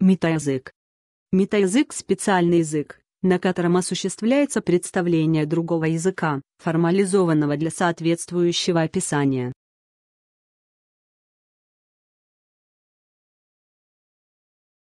Метаязык. Метаязык – специальный язык, на котором осуществляется представление другого языка, формализованного для соответствующего описания.